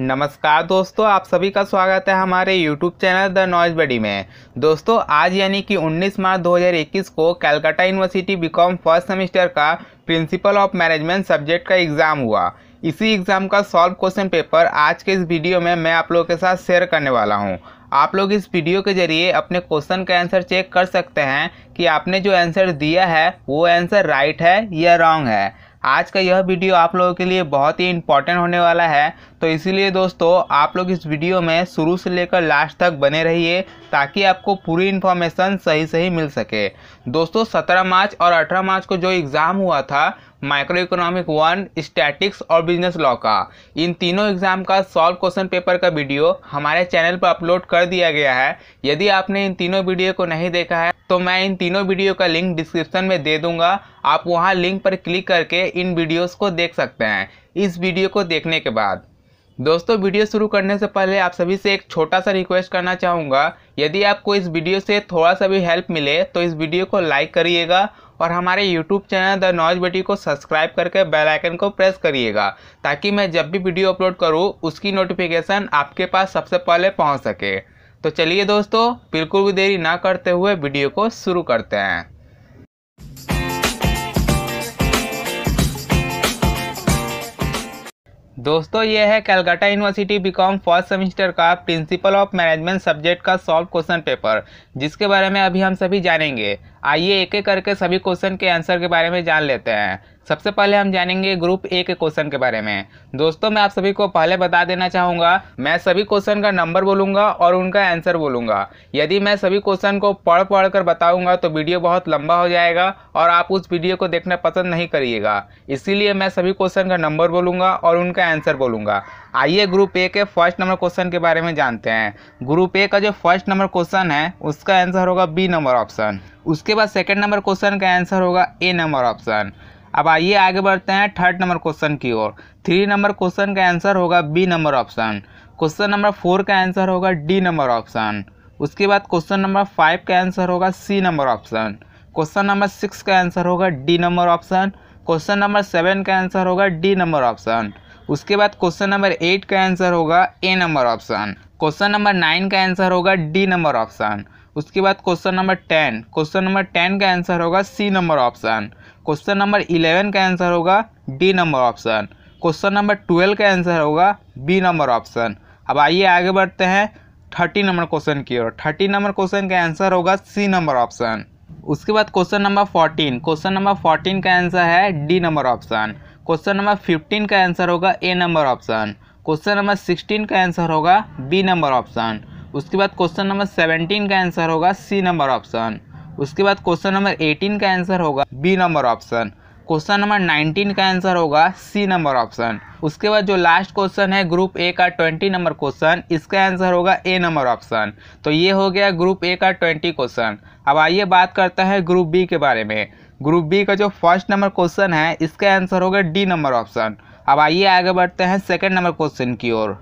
नमस्कार दोस्तों आप सभी का स्वागत है हमारे YouTube channel the noise buddy में दोस्तों आज यानी कि 19 मार्च 2021 को Calcutta university B Com first semester का प्रिंसिपल ऑफ मैनेजमेंट सब्जेक्ट का एग्ज़ाम हुआ इसी एग्ज़ाम का सॉल्व क्वेश्चन पेपर आज के इस वीडियो में मैं आप लोगों के साथ शेयर करने वाला हूँ आप लोग इस वीडियो के जरिए अपने क्वेश्चन का आंसर चेक कर सकते हैं कि आपने जो आंसर दिया है वो आंसर राइट है या रॉन्ग है आज का यह वीडियो आप लोगों के लिए बहुत ही इम्पॉर्टेंट होने वाला है तो इसीलिए दोस्तों आप लोग इस वीडियो में शुरू से लेकर लास्ट तक बने रहिए ताकि आपको पूरी इन्फॉर्मेशन सही सही मिल सके दोस्तों 17 मार्च और 18 मार्च को जो एग्ज़ाम हुआ था माइक्रो इकोनॉमिक वन स्टैटिक्स और बिजनेस लॉ का इन तीनों एग्जाम का सॉल्व क्वेश्चन पेपर का वीडियो हमारे चैनल पर अपलोड कर दिया गया है यदि आपने इन तीनों वीडियो को नहीं देखा है तो मैं इन तीनों वीडियो का लिंक डिस्क्रिप्शन में दे दूंगा आप वहाँ लिंक पर क्लिक करके इन वीडियोज़ को देख सकते हैं इस वीडियो को देखने के बाद दोस्तों वीडियो शुरू करने से पहले आप सभी से एक छोटा सा रिक्वेस्ट करना चाहूँगा यदि आपको इस वीडियो से थोड़ा सा भी हेल्प मिले तो इस वीडियो को लाइक करिएगा और हमारे यूट्यूब चैनल द नॉज बेटी को सब्सक्राइब करके बेल आइकन को प्रेस करिएगा ताकि मैं जब भी वीडियो अपलोड करूँ उसकी नोटिफिकेशन आपके पास सबसे पहले पहुँच सके तो चलिए दोस्तों बिल्कुल भी देरी ना करते हुए वीडियो को शुरू करते हैं दोस्तों ये है Calcutta university B Com first semester का प्रिंसिपल ऑफ मैनेजमेंट सब्जेक्ट का सॉल्व क्वेश्चन पेपर जिसके बारे में अभी हम सभी जानेंगे आइए एक एक करके सभी क्वेश्चन के आंसर के बारे में जान लेते हैं सबसे पहले हम जानेंगे ग्रुप ए के क्वेश्चन के बारे में दोस्तों मैं आप सभी को पहले बता देना चाहूँगा मैं सभी क्वेश्चन का नंबर बोलूँगा और उनका आंसर बोलूँगा यदि मैं सभी क्वेश्चन को पढ़ पढ़ कर बताऊँगा तो वीडियो बहुत लंबा हो जाएगा और आप उस वीडियो को देखना पसंद नहीं करिएगा इसीलिए मैं सभी क्वेश्चन का नंबर बोलूँगा और उनका आंसर बोलूँगा आइए ग्रुप ए के फर्स्ट नंबर क्वेश्चन के बारे में जानते हैं ग्रुप ए का जो फर्स्ट नंबर क्वेश्चन है उसका आंसर होगा बी नंबर ऑप्शन उसके बाद सेकेंड नंबर क्वेश्चन का आंसर होगा ए नंबर ऑप्शन अब आइए आगे बढ़ते हैं थर्ड नंबर क्वेश्चन की ओर थ्री नंबर क्वेश्चन का आंसर होगा B number option question number four का आंसर होगा डी नंबर ऑप्शन उसके बाद क्वेश्चन नंबर फाइव का आंसर होगा C number option question number six का आंसर होगा D number option question number seven का आंसर होगा डी नंबर ऑप्शन उसके बाद क्वेश्चन नंबर एट का आंसर होगा A number option question number nine का आंसर होगा डी नंबर ऑप्शन उसके बाद question number ten question number ten का आंसर होगा C number option question number eleven का आंसर होगा D number option question number twelve का आंसर होगा बी नंबर ऑप्शन अब आइए आगे बढ़ते हैं थर्टी नंबर क्वेश्चन की ओर थर्टी नंबर क्वेश्चन का आंसर होगा सी नंबर ऑप्शन उसके बाद question number fourteen question number fourteen का आंसर है D number option question number fifteen का आंसर होगा A number option question number sixteen का आंसर होगा बी नंबर ऑप्शन उसके बाद क्वेश्चन नंबर सेवनटीन का आंसर होगा सी नंबर ऑप्शन उसके बाद क्वेश्चन नंबर एटीन का आंसर होगा B number option question number nineteen का आंसर होगा सी नंबर ऑप्शन उसके बाद जो लास्ट क्वेश्चन है ग्रुप ए का ट्वेंटी नंबर क्वेश्चन इसका आंसर होगा ए नंबर ऑप्शन तो ये हो गया ग्रुप ए का ट्वेंटी क्वेश्चन अब आइए बात करते हैं ग्रुप बी के बारे में ग्रुप बी का जो फर्स्ट नंबर क्वेश्चन है इसका आंसर होगा डी नंबर ऑप्शन अब आइए आगे बढ़ते हैं सेकेंड नंबर क्वेश्चन की ओर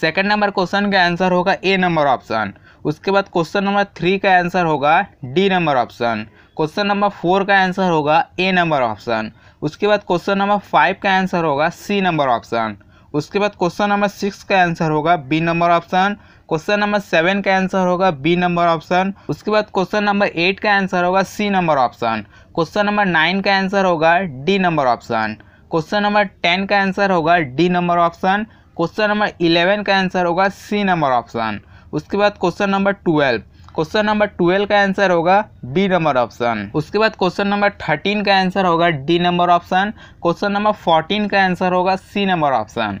सेकंड नंबर क्वेश्चन का आंसर होगा ए नंबर ऑप्शन उसके बाद क्वेश्चन नंबर थ्री का आंसर होगा D number option question number four का आंसर होगा ए नंबर ऑप्शन उसके बाद क्वेश्चन नंबर फाइव का आंसर होगा सी नंबर ऑप्शन उसके बाद क्वेश्चन नंबर सिक्स का आंसर होगा B number option question number seven का आंसर होगा बी नंबर ऑप्शन उसके बाद क्वेश्चन नंबर एट का आंसर होगा C number option question number nine का आंसर होगा D number option question number ten का आंसर होगा D number option question number eleven का आंसर होगा सी नंबर ऑप्शन उसके बाद question number twelve question number twelve का आंसर होगा बी नंबर ऑप्शन उसके बाद क्वेश्चन नंबर थर्टीन का आंसर होगा D number option question number fourteen का आंसर होगा सी नंबर ऑप्शन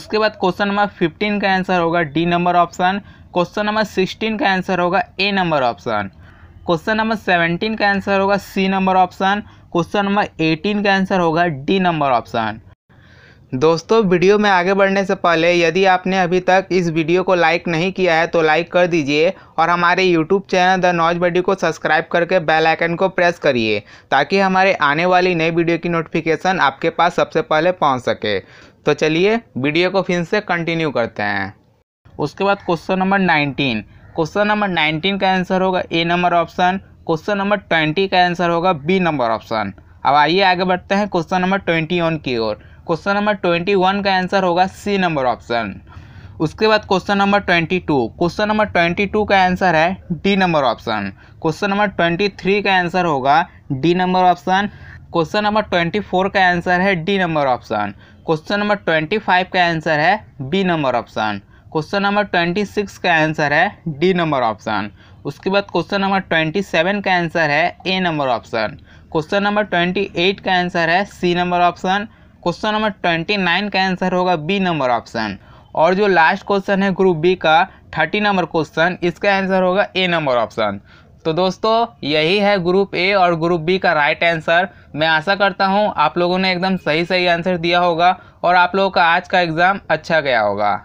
उसके बाद क्वेश्चन नंबर फिफ्टीन का आंसर होगा D number option question number sixteen का आंसर होगा A number option question number seventeen का आंसर होगा C number option question number eighteen का आंसर होगा डी नंबर ऑप्शन दोस्तों वीडियो में आगे बढ़ने से पहले यदि आपने अभी तक इस वीडियो को लाइक नहीं किया है तो लाइक कर दीजिए और हमारे YouTube channel the noise buddy को सब्सक्राइब करके बेल आइकन को प्रेस करिए ताकि हमारे आने वाली नई वीडियो की नोटिफिकेशन आपके पास सबसे पहले पहुंच सके तो चलिए वीडियो को फिर से कंटिन्यू करते हैं उसके बाद question number nineteen question number nineteen का आंसर होगा A number option question number twenty का आंसर होगा बी नंबर ऑप्शन अब आइए आगे बढ़ते हैं क्वेश्चन नंबर ट्वेंटी की ओर क्वेश्चन नंबर ट्वेंटी वन का आंसर होगा सी नंबर ऑप्शन उसके बाद question number twenty two question number twenty two का आंसर है D number option question number twenty three का आंसर होगा D number option question number twenty four का answer है D number option question number twenty five का answer है B number option question number twenty six का answer है D number option उसके बाद क्वेश्चन नंबर ट्वेंटी सेवन का answer है A number option question number twenty eight का answer है C number option question number twenty nine का answer होगा बी नंबर ऑप्शन और जो लास्ट क्वेश्चन है ग्रुप बी का थर्टी नंबर क्वेश्चन इसका आंसर होगा ए नंबर ऑप्शन तो दोस्तों यही है ग्रुप ए और ग्रुप बी का राइट आंसर मैं आशा करता हूँ आप लोगों ने एकदम सही सही आंसर दिया होगा और आप लोगों का आज का एग्ज़ाम अच्छा गया होगा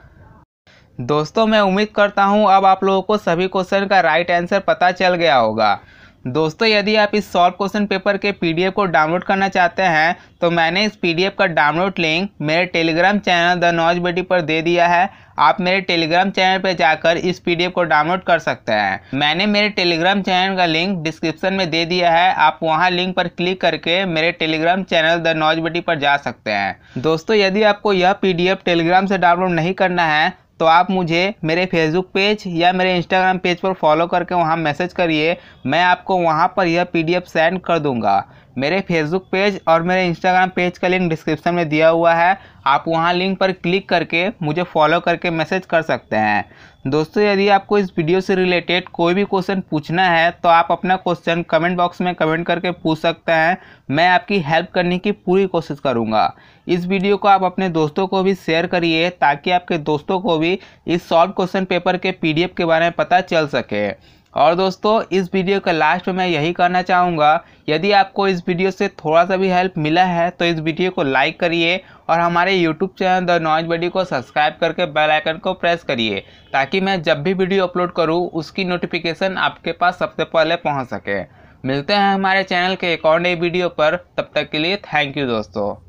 दोस्तों मैं उम्मीद करता हूँ अब आप लोगों को सभी क्वेश्चन का राइट आंसर पता चल गया होगा दोस्तों यदि आप इस सॉल्व क्वेश्चन पेपर के पीडीएफ को डाउनलोड करना चाहते हैं तो मैंने इस पीडीएफ का डाउनलोड लिंक मेरे टेलीग्राम चैनल द नॉज बेटी पर दे दिया है आप मेरे टेलीग्राम चैनल पर जाकर इस पीडीएफ को डाउनलोड कर सकते हैं मैंने मेरे टेलीग्राम चैनल का लिंक डिस्क्रिप्शन में दे दिया है आप वहाँ लिंक पर क्लिक करके मेरे टेलीग्राम चैनल द नॉज बेटी पर जा सकते हैं दोस्तों यदि आपको यह पी टेलीग्राम से डाउनलोड नहीं करना है तो आप मुझे मेरे फेसबुक पेज या मेरे इंस्टाग्राम पेज पर फॉलो करके वहाँ मैसेज करिए मैं आपको वहाँ पर यह पी सेंड कर दूँगा मेरे फेसबुक पेज और मेरे इंस्टाग्राम पेज का लिंक डिस्क्रिप्शन में दिया हुआ है आप वहाँ लिंक पर क्लिक करके मुझे फॉलो करके मैसेज कर सकते हैं दोस्तों यदि आपको इस वीडियो से रिलेटेड कोई भी क्वेश्चन पूछना है तो आप अपना क्वेश्चन कमेंट बॉक्स में कमेंट करके पूछ सकते हैं मैं आपकी हेल्प करने की पूरी कोशिश करूंगा इस वीडियो को आप अपने दोस्तों को भी शेयर करिए ताकि आपके दोस्तों को भी इस सॉल्व क्वेश्चन पेपर के पीडीएफ के बारे में पता चल सके और दोस्तों इस वीडियो के लास्ट में मैं यही कहना चाहूँगा यदि आपको इस वीडियो से थोड़ा सा भी हेल्प मिला है तो इस वीडियो को लाइक करिए और हमारे YouTube channel the noise buddy को सब्सक्राइब करके बेल आइकन को प्रेस करिए ताकि मैं जब भी वीडियो अपलोड करूँ उसकी नोटिफिकेशन आपके पास सबसे पहले पहुँच सके मिलते हैं हमारे चैनल के एक और नई वीडियो पर तब तक के लिए थैंक यू दोस्तों